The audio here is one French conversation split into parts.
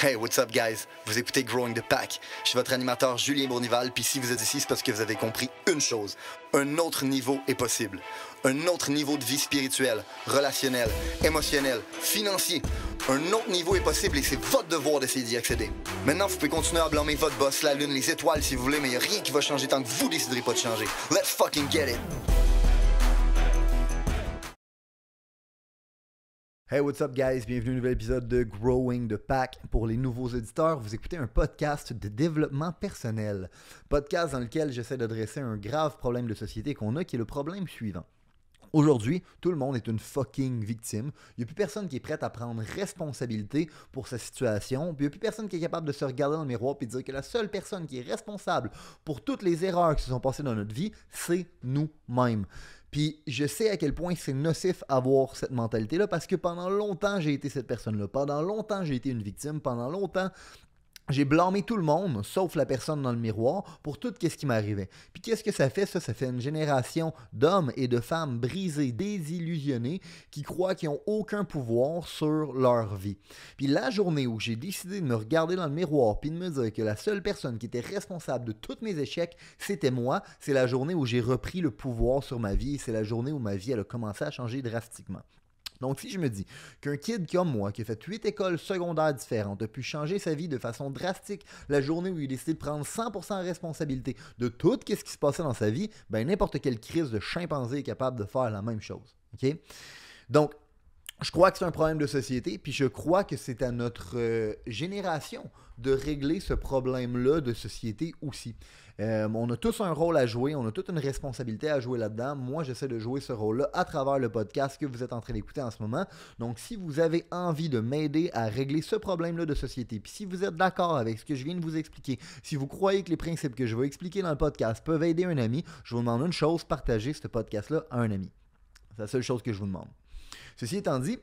Hey, what's up, guys? Vous écoutez Growing the Pack. Je suis votre animateur Julien Bournival, puis si vous êtes ici, c'est parce que vous avez compris une chose. Un autre niveau est possible. Un autre niveau de vie spirituelle, relationnelle, émotionnelle, financier. Un autre niveau est possible et c'est votre devoir d'essayer d'y accéder. Maintenant, vous pouvez continuer à blâmer votre boss, la lune, les étoiles si vous voulez, mais il a rien qui va changer tant que vous déciderez pas de changer. Let's fucking get it! Hey, what's up, guys? Bienvenue à un nouvel épisode de Growing the Pack. Pour les nouveaux éditeurs, vous écoutez un podcast de développement personnel. Podcast dans lequel j'essaie d'adresser un grave problème de société qu'on a qui est le problème suivant. Aujourd'hui, tout le monde est une fucking victime. Il n'y a plus personne qui est prête à prendre responsabilité pour sa situation. il n'y a plus personne qui est capable de se regarder dans le miroir et de dire que la seule personne qui est responsable pour toutes les erreurs qui se sont passées dans notre vie, c'est nous-mêmes. Puis je sais à quel point c'est nocif avoir cette mentalité-là parce que pendant longtemps, j'ai été cette personne-là. Pendant longtemps, j'ai été une victime. Pendant longtemps, j'ai blâmé tout le monde, sauf la personne dans le miroir, pour tout ce qui m'arrivait. Puis qu'est-ce que ça fait, ça? Ça fait une génération d'hommes et de femmes brisés, désillusionnés, qui croient qu'ils n'ont aucun pouvoir sur leur vie. Puis la journée où j'ai décidé de me regarder dans le miroir, puis de me dire que la seule personne qui était responsable de tous mes échecs, c'était moi, c'est la journée où j'ai repris le pouvoir sur ma vie, et c'est la journée où ma vie, a commencé à changer drastiquement. Donc, si je me dis qu'un kid comme moi, qui a fait huit écoles secondaires différentes, a pu changer sa vie de façon drastique la journée où il a de prendre 100% responsabilité de tout ce qui se passait dans sa vie, ben n'importe quelle crise de chimpanzé est capable de faire la même chose. OK? Donc, je crois que c'est un problème de société, puis je crois que c'est à notre euh, génération de régler ce problème-là de société aussi. Euh, on a tous un rôle à jouer, on a toute une responsabilité à jouer là-dedans. Moi, j'essaie de jouer ce rôle-là à travers le podcast que vous êtes en train d'écouter en ce moment. Donc, si vous avez envie de m'aider à régler ce problème-là de société, puis si vous êtes d'accord avec ce que je viens de vous expliquer, si vous croyez que les principes que je vais expliquer dans le podcast peuvent aider un ami, je vous demande une chose, partagez ce podcast-là à un ami. C'est la seule chose que je vous demande. Ceci étant dit,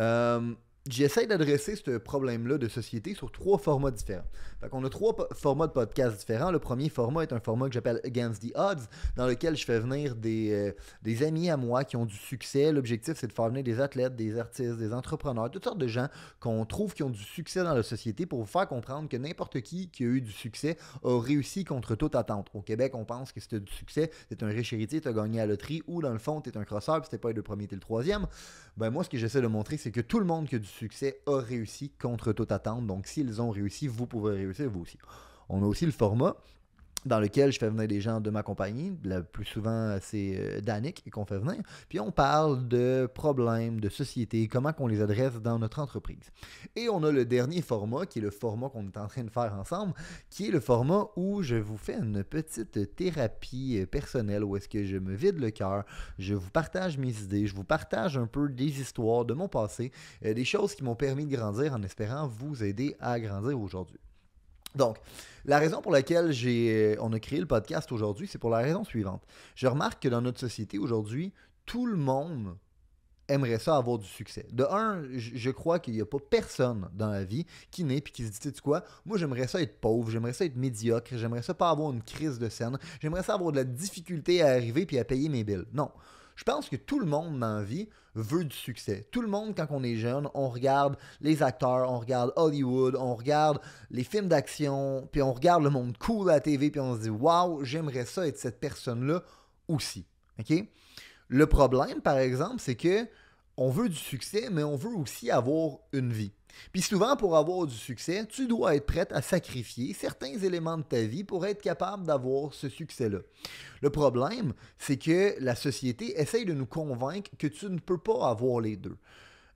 euh, j'essaie d'adresser ce problème-là de société sur trois formats différents. On a trois formats de podcasts différents. Le premier format est un format que j'appelle Against the Odds, dans lequel je fais venir des, euh, des amis à moi qui ont du succès. L'objectif, c'est de faire venir des athlètes, des artistes, des entrepreneurs, toutes sortes de gens qu'on trouve qui ont du succès dans la société pour vous faire comprendre que n'importe qui qui a eu du succès a réussi contre toute attente. Au Québec, on pense que c'était du succès, c'est un riche héritier, as gagné à la loterie, ou dans le fond, es un crosseur, puis t'es pas le premier, t'es le troisième. Ben moi, ce que j'essaie de montrer, c'est que tout le monde qui a du succès a réussi contre toute attente. Donc, s'ils ont réussi, vous pouvez réussir vous aussi. On a aussi le format dans lequel je fais venir des gens de ma compagnie. Le plus souvent, c'est euh, Danick qu'on fait venir. Puis on parle de problèmes, de société, comment qu'on les adresse dans notre entreprise. Et on a le dernier format, qui est le format qu'on est en train de faire ensemble, qui est le format où je vous fais une petite thérapie euh, personnelle, où est-ce que je me vide le cœur, je vous partage mes idées, je vous partage un peu des histoires de mon passé, euh, des choses qui m'ont permis de grandir en espérant vous aider à grandir aujourd'hui. Donc, la raison pour laquelle j'ai, euh, on a créé le podcast aujourd'hui, c'est pour la raison suivante. Je remarque que dans notre société aujourd'hui, tout le monde aimerait ça avoir du succès. De un, je crois qu'il n'y a pas personne dans la vie qui naît puis qui se dit, tu quoi, moi j'aimerais ça être pauvre, j'aimerais ça être médiocre, j'aimerais ça pas avoir une crise de scène, j'aimerais ça avoir de la difficulté à arriver puis à payer mes billes. Non. Je pense que tout le monde dans la vie veut du succès. Tout le monde, quand on est jeune, on regarde les acteurs, on regarde Hollywood, on regarde les films d'action, puis on regarde le monde cool à la TV, puis on se dit Waouh, j'aimerais ça être cette personne-là aussi. OK? Le problème, par exemple, c'est que on veut du succès, mais on veut aussi avoir une vie. Puis souvent, pour avoir du succès, tu dois être prête à sacrifier certains éléments de ta vie pour être capable d'avoir ce succès-là. Le problème, c'est que la société essaye de nous convaincre que tu ne peux pas avoir les deux.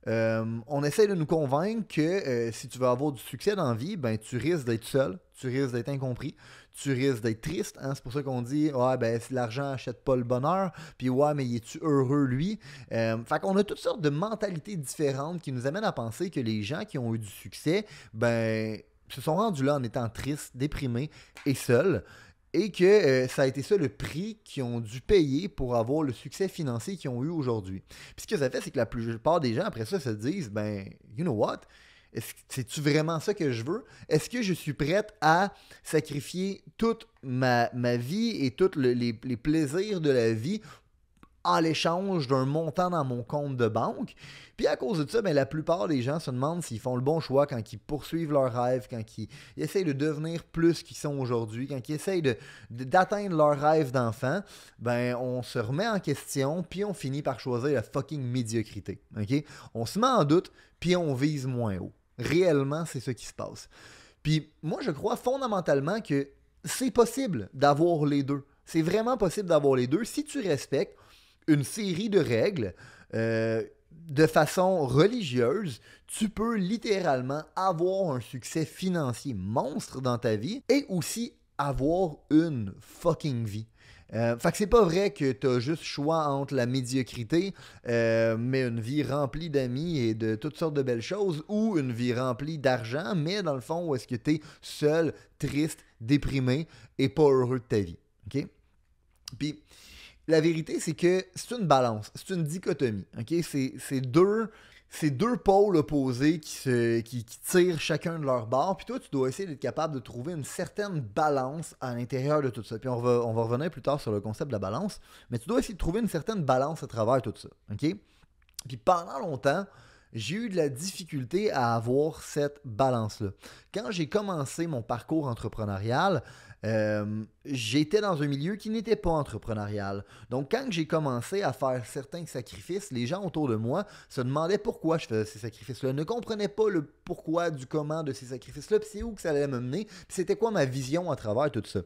Euh, on essaie de nous convaincre que euh, si tu veux avoir du succès dans la vie, ben, tu risques d'être seul, tu risques d'être incompris, tu risques d'être triste. Hein? C'est pour ça qu'on dit Ouais, ben l'argent n'achète pas le bonheur. Puis ouais, mais il est-tu heureux lui? Euh, fait qu'on a toutes sortes de mentalités différentes qui nous amènent à penser que les gens qui ont eu du succès, ben, se sont rendus là en étant tristes, déprimés et seuls et que euh, ça a été ça le prix qu'ils ont dû payer pour avoir le succès financier qu'ils ont eu aujourd'hui. Puis ce que ça fait, c'est que la plupart des gens, après ça, se disent, ben, you know what, est-ce que c'est-tu vraiment ça que je veux? Est-ce que je suis prête à sacrifier toute ma, vie et tous les, plaisirs de la vie à l'échange d'un montant dans mon compte de banque? Puis à cause de ça, ben, la plupart des gens se demandent s'ils font le bon choix quand ils poursuivent leurs rêves, quand ils, essayent de devenir plus qu'ils sont aujourd'hui, quand ils essayent d'atteindre leurs rêves d'enfant, ben on se remet en question, puis on finit par choisir la fucking médiocrité. On se met en doute, puis on vise moins haut réellement c'est ce qui se passe. Puis moi, je crois fondamentalement que c'est possible d'avoir les deux. C'est vraiment possible d'avoir les deux si tu respectes une série de règles euh, de façon religieuse. Tu peux littéralement avoir un succès financier monstre dans ta vie et aussi avoir une fucking vie. Euh, fait que c'est pas vrai que t'as juste choix entre la médiocrité, euh, mais une vie remplie d'amis et de toutes sortes de belles choses, ou une vie remplie d'argent, mais dans le fond, où est-ce que t'es seul, triste, déprimé et pas heureux de ta vie. OK? Puis la vérité, c'est que c'est une balance, c'est une dichotomie. OK? C'est deux ces deux pôles opposés qui, qui, tirent chacun de leur bord. Puis toi, tu dois essayer d'être capable de trouver une certaine balance à l'intérieur de tout ça. Puis on va, on va revenir plus tard sur le concept de la balance, mais tu dois essayer de trouver une certaine balance à travers tout ça. OK? Puis pendant longtemps, j'ai eu de la difficulté à avoir cette balance-là. Quand j'ai commencé mon parcours entrepreneurial, euh, j'étais dans un milieu qui n'était pas entrepreneurial. Donc, quand j'ai commencé à faire certains sacrifices, les gens autour de moi se demandaient pourquoi je faisais ces sacrifices-là, ne comprenaient pas le pourquoi du comment de ces sacrifices-là, puis c'est où que ça allait me mener, puis c'était quoi ma vision à travers tout ça.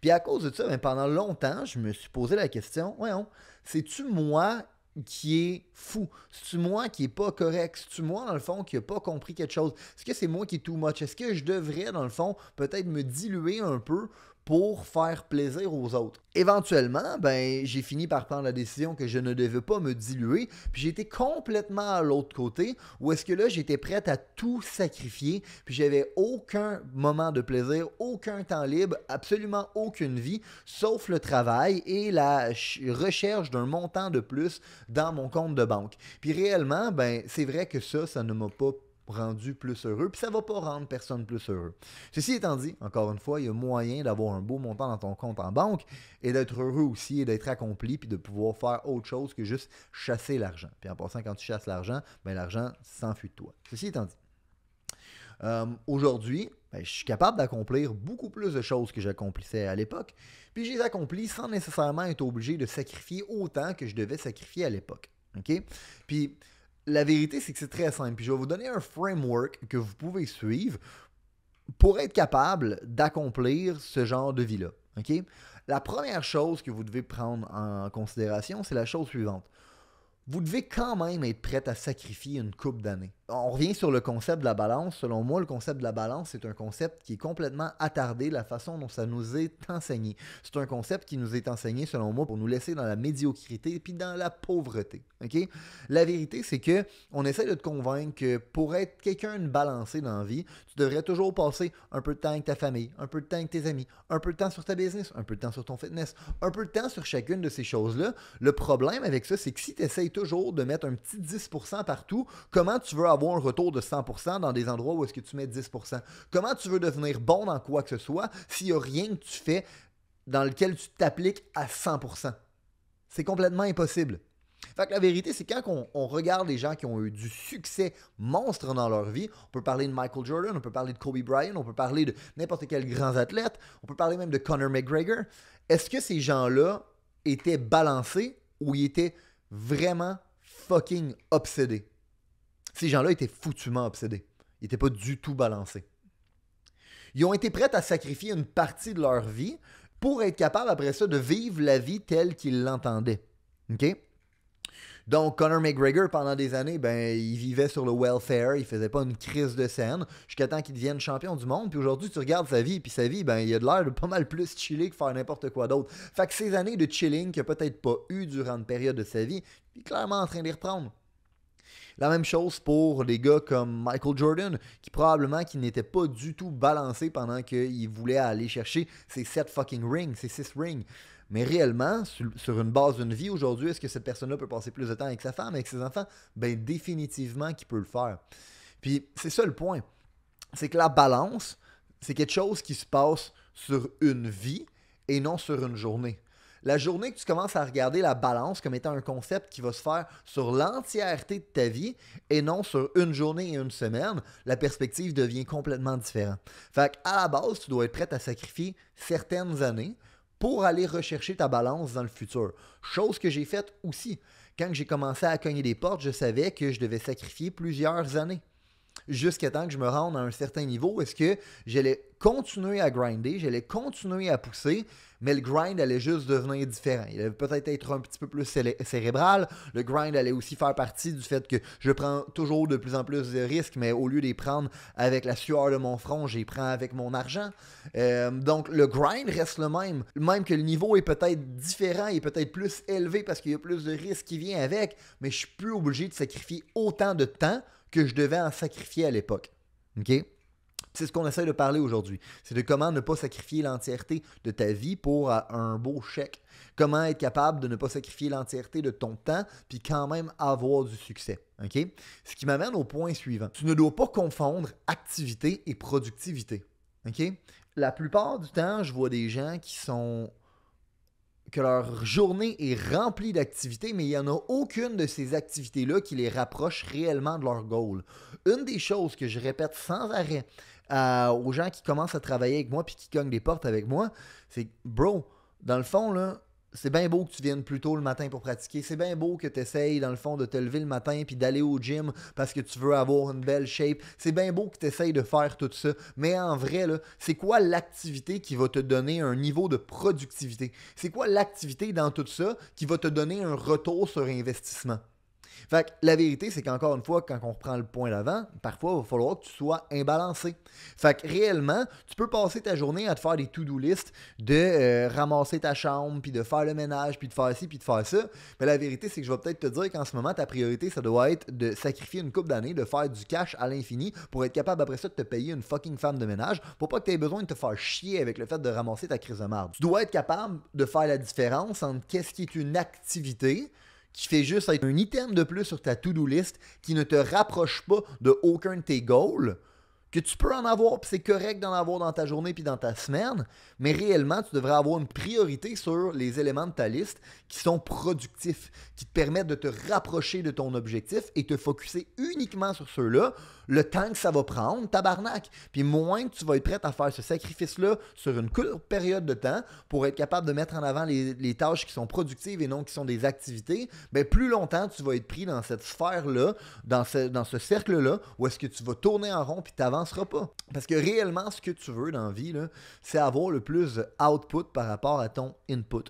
Puis à cause de ça, ben, pendant longtemps, je me suis posé la question, voyons, c'est-tu moi qui est fou. C'est-tu moi qui est pas correct? C'est-tu moi, dans le fond, qui a pas compris quelque chose? Est-ce que c'est moi qui est too much? Est-ce que je devrais, dans le fond, peut-être me diluer un peu pour faire plaisir aux autres. Éventuellement, ben, j'ai fini par prendre la décision que je ne devais pas me diluer, puis j'étais complètement à l'autre côté, Ou est-ce que là, j'étais prête à tout sacrifier, puis j'avais aucun moment de plaisir, aucun temps libre, absolument aucune vie, sauf le travail et la recherche d'un montant de plus dans mon compte de banque. Puis réellement, ben, c'est vrai que ça, ça ne m'a pas rendu plus heureux, puis ça va pas rendre personne plus heureux. Ceci étant dit, encore une fois, il y a moyen d'avoir un beau montant dans ton compte en banque et d'être heureux aussi et d'être accompli puis de pouvoir faire autre chose que juste chasser l'argent. Puis en passant, quand tu chasses l'argent, ben l'argent s'enfuit de toi. Ceci étant dit, euh, aujourd'hui, ben, je suis capable d'accomplir beaucoup plus de choses que j'accomplissais à l'époque, puis je les accomplis sans nécessairement être obligé de sacrifier autant que je devais sacrifier à l'époque. OK? Puis la vérité, c'est que c'est très simple. je vais vous donner un framework que vous pouvez suivre pour être capable d'accomplir ce genre de vie-là. La première chose que vous devez prendre en considération, c'est la chose suivante vous devez quand même être prêt à sacrifier une coupe d'années. On revient sur le concept de la balance. Selon moi, le concept de la balance, c'est un concept qui est complètement attardé, la façon dont ça nous est enseigné. C'est un concept qui nous est enseigné, selon moi, pour nous laisser dans la médiocrité et puis dans la pauvreté. Ok? La vérité, c'est que on essaie de te convaincre que pour être quelqu'un de balancé dans la vie, tu devrais toujours passer un peu de temps avec ta famille, un peu de temps avec tes amis, un peu de temps sur ta business, un peu de temps sur ton fitness, un peu de temps sur chacune de ces choses-là. Le problème avec ça, c'est que si tu essaies toujours de mettre un petit 10% partout. Comment tu veux avoir un retour de 100% dans des endroits où est-ce que tu mets 10%? Comment tu veux devenir bon dans quoi que ce soit s'il n'y a rien que tu fais dans lequel tu t'appliques à 100%? C'est complètement impossible. Fait que la vérité, c'est quand on, on, regarde les gens qui ont eu du succès monstre dans leur vie, on peut parler de Michael Jordan, on peut parler de Kobe Bryant, on peut parler de n'importe quel grand athlète, on peut parler même de Conor McGregor. Est-ce que ces gens-là étaient balancés ou ils étaient vraiment fucking obsédés. Ces gens-là étaient foutument obsédés. Ils n'étaient pas du tout balancés. Ils ont été prêts à sacrifier une partie de leur vie pour être capables après ça de vivre la vie telle qu'ils l'entendaient. OK donc, Conor McGregor, pendant des années, ben, il vivait sur le welfare, il faisait pas une crise de scène, jusqu'à temps qu'il devienne champion du monde. Puis aujourd'hui, tu regardes sa vie, puis sa vie, ben, il a de l'air de pas mal plus chiller que faire n'importe quoi d'autre. Fait que ces années de chilling qu'il a peut-être pas eu durant une période de sa vie, il est clairement en train de les reprendre. La même chose pour des gars comme Michael Jordan, qui probablement qui n'était pas du tout balancé pendant qu'il voulait aller chercher ses 7 fucking rings, ses 6 rings. Mais réellement, sur, une base d'une vie aujourd'hui, est-ce que cette personne-là peut passer plus de temps avec sa femme, avec ses enfants? Ben définitivement qu'il peut le faire. Puis c'est ça le point. C'est que la balance, c'est quelque chose qui se passe sur une vie et non sur une journée. La journée que tu commences à regarder la balance comme étant un concept qui va se faire sur l'entièreté de ta vie et non sur une journée et une semaine, la perspective devient complètement différente. Fait qu'à la base, tu dois être prêt à sacrifier certaines années pour aller rechercher ta balance dans le futur. Chose que j'ai faite aussi. Quand j'ai commencé à cogner des portes, je savais que je devais sacrifier plusieurs années jusqu'à temps que je me rende à un certain niveau. Est-ce que j'allais continuer à grinder, j'allais continuer à pousser, mais le grind allait juste devenir différent. Il allait peut-être être un petit peu plus cérébral. Le grind allait aussi faire partie du fait que je prends toujours de plus en plus de risques, mais au lieu de les prendre avec la sueur de mon front, j'y prends avec mon argent. Euh, donc le grind reste le même, même que le niveau est peut-être différent, il est peut-être plus élevé parce qu'il y a plus de risques qui viennent avec, mais je suis plus obligé de sacrifier autant de temps que je devais en sacrifier à l'époque. OK? C'est ce qu'on essaie de parler aujourd'hui. C'est de comment ne pas sacrifier l'entièreté de ta vie pour un beau chèque. Comment être capable de ne pas sacrifier l'entièreté de ton temps, puis quand même avoir du succès. OK? Ce qui m'amène au point suivant. Tu ne dois pas confondre activité et productivité. OK? La plupart du temps, je vois des gens qui sont que leur journée est remplie d'activités, mais il n'y en a aucune de ces activités-là qui les rapproche réellement de leur goal. Une des choses que je répète sans arrêt euh, aux gens qui commencent à travailler avec moi puis qui cognent des portes avec moi, c'est bro, dans le fond, là, c'est bien beau que tu viennes plus tôt le matin pour pratiquer. C'est bien beau que tu essayes, dans le fond, de te lever le matin puis d'aller au gym parce que tu veux avoir une belle shape. C'est bien beau que tu essayes de faire tout ça. Mais en vrai, c'est quoi l'activité qui va te donner un niveau de productivité? C'est quoi l'activité dans tout ça qui va te donner un retour sur investissement? Fait que la vérité, c'est qu'encore une fois, quand on reprend le point d'avant, parfois, il va falloir que tu sois imbalancé. Fait que réellement, tu peux passer ta journée à te faire des to-do list de euh, ramasser ta chambre, puis de faire le ménage, puis de faire ci, puis de faire ça. Mais la vérité, c'est que je vais peut-être te dire qu'en ce moment, ta priorité, ça doit être de sacrifier une coupe d'années, de faire du cash à l'infini pour être capable après ça de te payer une fucking femme de ménage pour pas que tu aies besoin de te faire chier avec le fait de ramasser ta crise de marde. Tu dois être capable de faire la différence entre qu'est-ce qui est une activité tu fais juste être un item de plus sur ta to-do list qui ne te rapproche pas de aucun de tes goals, que tu peux en avoir, puis c'est correct d'en avoir dans ta journée puis dans ta semaine, mais réellement, tu devrais avoir une priorité sur les éléments de ta liste qui sont productifs, qui te permettent de te rapprocher de ton objectif et te focuser uniquement sur ceux-là le temps que ça va prendre, tabarnak. Puis moins que tu vas être prêt à faire ce sacrifice-là sur une courte période de temps pour être capable de mettre en avant les, tâches qui sont productives et non qui sont des activités, bien plus longtemps tu vas être pris dans cette sphère-là, dans ce, cercle-là, où est-ce que tu vas tourner en rond puis tu n'avanceras pas. Parce que réellement, ce que tu veux dans la vie, c'est avoir le plus output par rapport à ton input.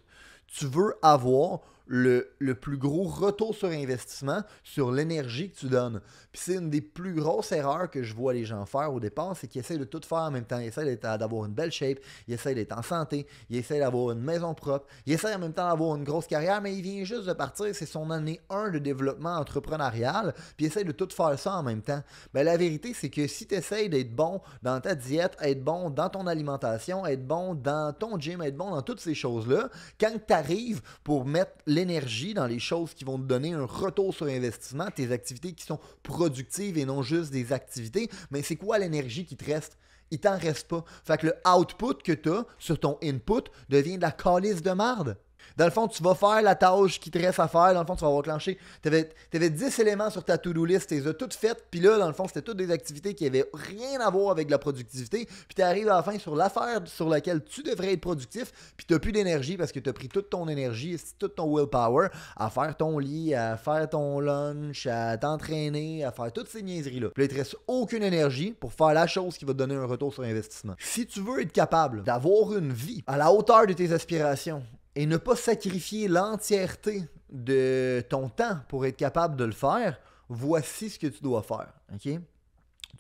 Tu veux avoir le, plus gros retour sur investissement sur l'énergie que tu donnes. Puis c'est une des plus grosses erreurs que je vois les gens faire au départ, c'est qu'ils essayent de tout faire en même temps. Ils essayent d'avoir une belle shape, ils essayent d'être en santé, ils essayent d'avoir une maison propre, ils essayent en même temps d'avoir une grosse carrière, mais ils viennent juste de partir, c'est son année 1 de développement entrepreneurial, puis ils essayent de tout faire ça en même temps. Mais ben, la vérité, c'est que si tu essaies d'être bon dans ta diète, être bon dans ton alimentation, être bon dans ton gym, être bon dans toutes ces choses-là, quand tu arrives pour mettre l'énergie dans les choses qui vont te donner un retour sur investissement, tes activités qui sont productives et non juste des activités. Mais c'est quoi l'énergie qui te reste? Il t'en reste pas. Fait que le output que tu as sur ton input devient de la calice de marde. Dans le fond, tu vas faire la tâche qui te reste à faire. Dans le fond, tu vas reclencher. Tu avais, 10 éléments sur ta to-do list. Tu les as toutes faites. Puis là, dans le fond, c'était toutes des activités qui avaient rien à voir avec la productivité. Puis tu arrives à la fin sur l'affaire sur laquelle tu devrais être productif. Puis tu n'as plus d'énergie parce que tu as pris toute ton énergie, tout ton willpower à faire ton lit, à faire ton lunch, à t'entraîner, à faire toutes ces niaiseries-là. Puis là, il te reste aucune énergie pour faire la chose qui va te donner un retour sur investissement. Si tu veux être capable d'avoir une vie à la hauteur de tes aspirations, et ne pas sacrifier l'entièreté de ton temps pour être capable de le faire, voici ce que tu dois faire. Tu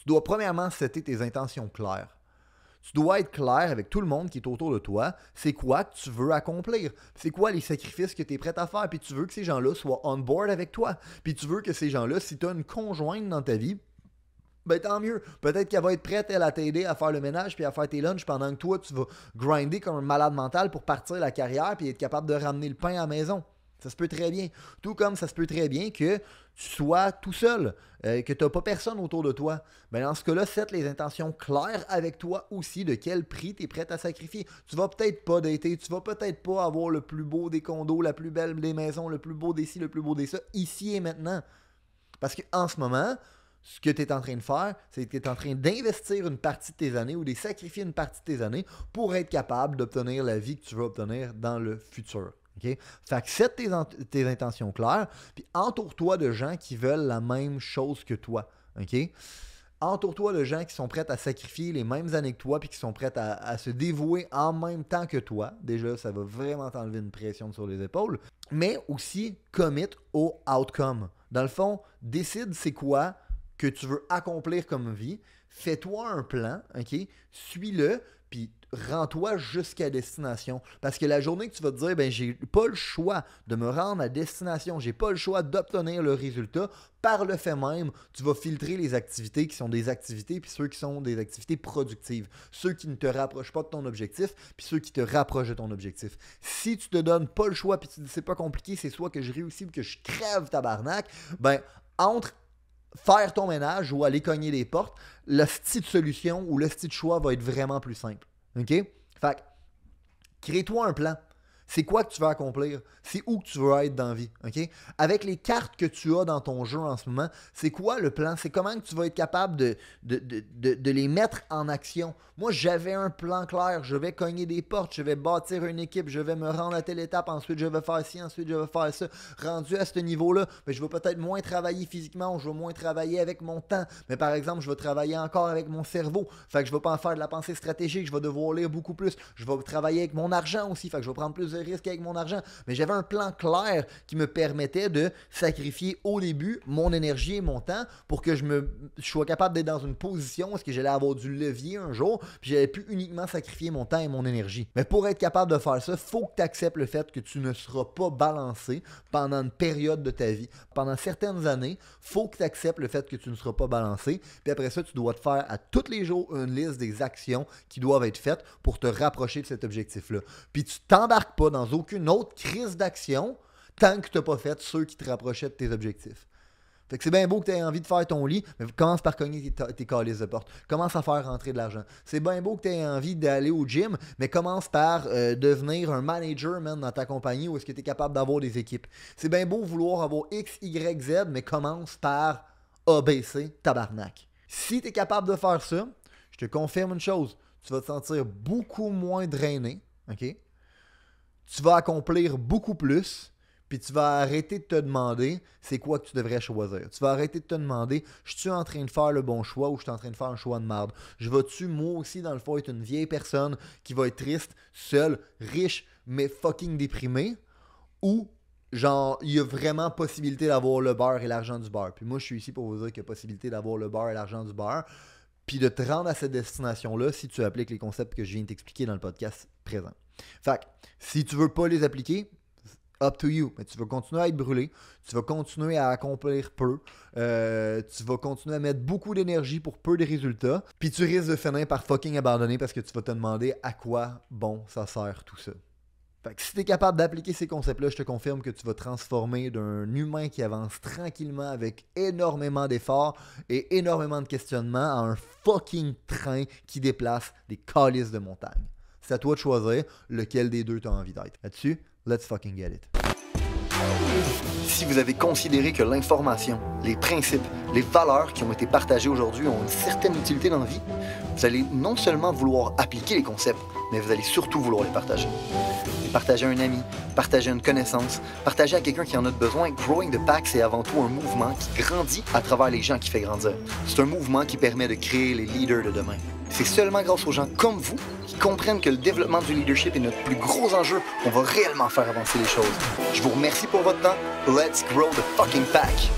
dois premièrement setter tes intentions claires. Tu dois être clair avec tout le monde qui est autour de toi. C'est quoi que tu veux accomplir? C'est quoi les sacrifices que tu es prêt à faire? Puis tu veux que ces gens-là soient on board avec toi. Puis tu veux que ces gens-là, si tu as une conjointe dans ta vie, ben tant mieux. Peut-être qu'elle va être prête, elle, à t'aider à faire le ménage puis à faire tes lunchs pendant que toi, tu vas grinder comme un malade mental pour partir la carrière puis être capable de ramener le pain à la maison. Ça se peut très bien. Tout comme ça se peut très bien que tu sois tout seul, euh, que tu n'as pas personne autour de toi. Mais ben, dans ce cas-là, c'est les intentions claires avec toi aussi de quel prix tu es prêt à sacrifier. Tu vas peut-être pas dater, tu vas peut-être pas avoir le plus beau des condos, la plus belle des maisons, le plus beau des ci, le plus beau des ça, ici et maintenant. Parce qu'en ce moment, ce que tu es en train de faire, c'est que tu es en train d'investir une partie de tes années ou de sacrifier une partie de tes années pour être capable d'obtenir la vie que tu vas obtenir dans le futur. Ok, Fait que tes, intentions claires, puis entoure-toi de gens qui veulent la même chose que toi. OK? Entoure-toi de gens qui sont prêts à sacrifier les mêmes années que toi puis qui sont prêts à, à se dévouer en même temps que toi. Déjà, ça va vraiment t'enlever une pression sur les épaules. Mais aussi, commit au outcome. Dans le fond, décide c'est quoi que tu veux accomplir comme vie, fais-toi un plan, OK? Suis-le, puis rends-toi jusqu'à destination. Parce que la journée que tu vas te dire, ben j'ai pas le choix de me rendre à destination, j'ai pas le choix d'obtenir le résultat, par le fait même, tu vas filtrer les activités qui sont des activités, puis ceux qui sont des activités productives, ceux qui ne te rapprochent pas de ton objectif, puis ceux qui te rapprochent de ton objectif. Si tu te donnes pas le choix, puis tu c'est pas compliqué, c'est soit que je réussis ou que je crève tabarnak, ben entre faire ton ménage ou aller cogner les portes, le style solution ou le style choix va être vraiment plus simple. OK? Fait crée-toi un plan. C'est quoi que tu veux accomplir? C'est où que tu veux être dans la vie? Ok Avec les cartes que tu as dans ton jeu en ce moment, c'est quoi le plan? C'est comment que tu vas être capable de, de, les mettre en action? Moi, j'avais un plan clair. Je vais cogner des portes, je vais bâtir une équipe, je vais me rendre à telle étape, ensuite je vais faire ci, ensuite je vais faire ça. Rendu à ce niveau-là, mais je vais peut-être moins travailler physiquement, je vais moins travailler avec mon temps. Mais par exemple, je vais travailler encore avec mon cerveau. Fait que je vais pas en faire de la pensée stratégique, je vais devoir lire beaucoup plus. Je vais travailler avec mon argent aussi, fait que je vais prendre plus de risque avec mon argent. Mais j'avais un plan clair qui me permettait de sacrifier au début mon énergie et mon temps pour que je me sois capable d'être dans une position où que j'allais avoir du levier un jour, puis j'avais pu uniquement sacrifier mon temps et mon énergie. Mais pour être capable de faire ça, faut que tu acceptes le fait que tu ne seras pas balancé pendant une période de ta vie. Pendant certaines années, faut que tu acceptes le fait que tu ne seras pas balancé, puis après ça, tu dois te faire à tous les jours une liste des actions qui doivent être faites pour te rapprocher de cet objectif-là. Puis tu t'embarques pas dans aucune autre crise d'action tant que tu n'as pas fait ceux qui te rapprochaient de tes objectifs. Fait que c'est bien beau que tu aies envie de faire ton lit, mais commence par cogner tes, calices de porte. Commence à faire rentrer de l'argent. C'est bien beau que tu aies envie d'aller au gym, mais commence par euh, devenir un manager, dans ta compagnie où est-ce que tu es capable d'avoir des équipes. C'est bien beau vouloir avoir X, Y, Z, mais commence par abaisser tabarnak. Si tu es capable de faire ça, je te confirme une chose, tu vas te sentir beaucoup moins drainé, OK? tu vas accomplir beaucoup plus, puis tu vas arrêter de te demander c'est quoi que tu devrais choisir. Tu vas arrêter de te demander je suis en train de faire le bon choix ou je suis en train de faire un choix de marde? Je vais-tu, moi aussi, dans le fond, être une vieille personne qui va être triste, seule, riche, mais fucking déprimée ou genre, il y a vraiment possibilité d'avoir le beurre et l'argent du beurre. Puis moi, je suis ici pour vous dire qu'il y a possibilité d'avoir le beurre et l'argent du beurre. Puis de te rendre à cette destination-là si tu appliques les concepts que je viens de t'expliquer dans le podcast présent. Fait que, si tu veux pas les appliquer, up to you. Mais tu vas continuer à être brûlé, tu vas continuer à accomplir peu, euh, tu vas continuer à mettre beaucoup d'énergie pour peu de résultats, puis tu risques de finir par fucking abandonner parce que tu vas te demander à quoi bon ça sert tout ça. Fait que si tu es capable d'appliquer ces concepts-là, je te confirme que tu vas transformer d'un humain qui avance tranquillement avec énormément d'efforts et énormément de questionnements à un fucking train qui déplace des calices de montagne. C'est à toi de choisir lequel des deux tu as envie d'être. Là-dessus, let's fucking get it. Si vous avez considéré que l'information, les principes, les valeurs qui ont été partagées aujourd'hui ont une certaine utilité dans la vie, vous allez non seulement vouloir appliquer les concepts, mais vous allez surtout vouloir les partager. partager à un ami, partager une connaissance, partager à quelqu'un qui en a besoin. Growing the Pack, c'est avant tout un mouvement qui grandit à travers les gens qui fait grandir. C'est un mouvement qui permet de créer les leaders de demain. C'est seulement grâce aux gens comme vous qui comprennent que le développement du leadership est notre plus gros enjeu qu'on va réellement faire avancer les choses. Je vous remercie pour votre temps. Let's grow the fucking pack!